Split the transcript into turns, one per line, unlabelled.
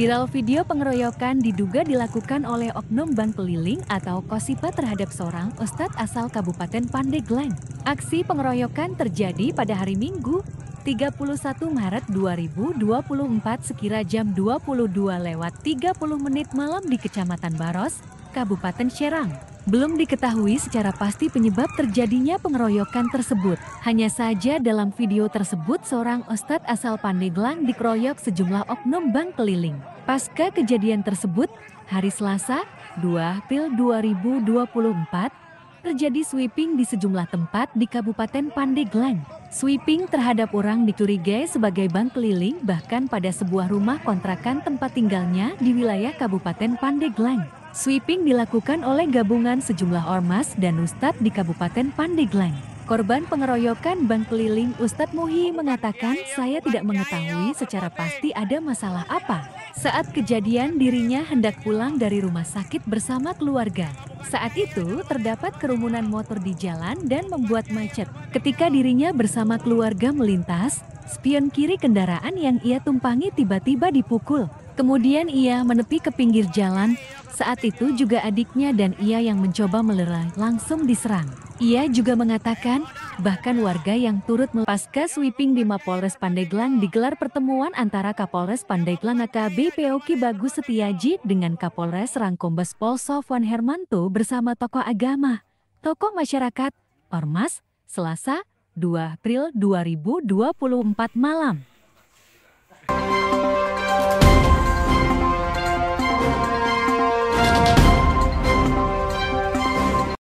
Viral video pengeroyokan diduga dilakukan oleh oknum bank keliling atau kosipa terhadap seorang ustadz asal Kabupaten Pandeglang. Aksi pengeroyokan terjadi pada hari Minggu, 31 Maret 2024 sekira jam 22 lewat 30 menit malam di Kecamatan Baros, Kabupaten Serang. Belum diketahui secara pasti penyebab terjadinya pengeroyokan tersebut. Hanya saja dalam video tersebut seorang ustadz asal Pandeglang dikeroyok sejumlah oknum bank keliling. Pasca kejadian tersebut, hari Selasa, 2 April 2024, terjadi sweeping di sejumlah tempat di Kabupaten Pandeglang. Sweeping terhadap orang dicurigai sebagai bank keliling bahkan pada sebuah rumah kontrakan tempat tinggalnya di wilayah Kabupaten Pandeglang. Sweeping dilakukan oleh gabungan sejumlah ormas dan ustadz di Kabupaten Pandeglang. Korban pengeroyokan bank keliling Ustadz Muhi mengatakan saya tidak mengetahui secara pasti ada masalah apa. Saat kejadian dirinya hendak pulang dari rumah sakit bersama keluarga. Saat itu terdapat kerumunan motor di jalan dan membuat macet. Ketika dirinya bersama keluarga melintas, spion kiri kendaraan yang ia tumpangi tiba-tiba dipukul. Kemudian ia menepi ke pinggir jalan saat itu juga adiknya dan ia yang mencoba melerai langsung diserang. Ia juga mengatakan, bahkan warga yang turut melepaskan sweeping di Mapolres Pandeglang digelar pertemuan antara Kapolres Pandeglang AKBP Peoki Bagus Setiaji dengan Kapolres Rangkombes Pol Sofwan Hermanto bersama tokoh agama, tokoh masyarakat, Ormas, Selasa, 2 April 2024 malam.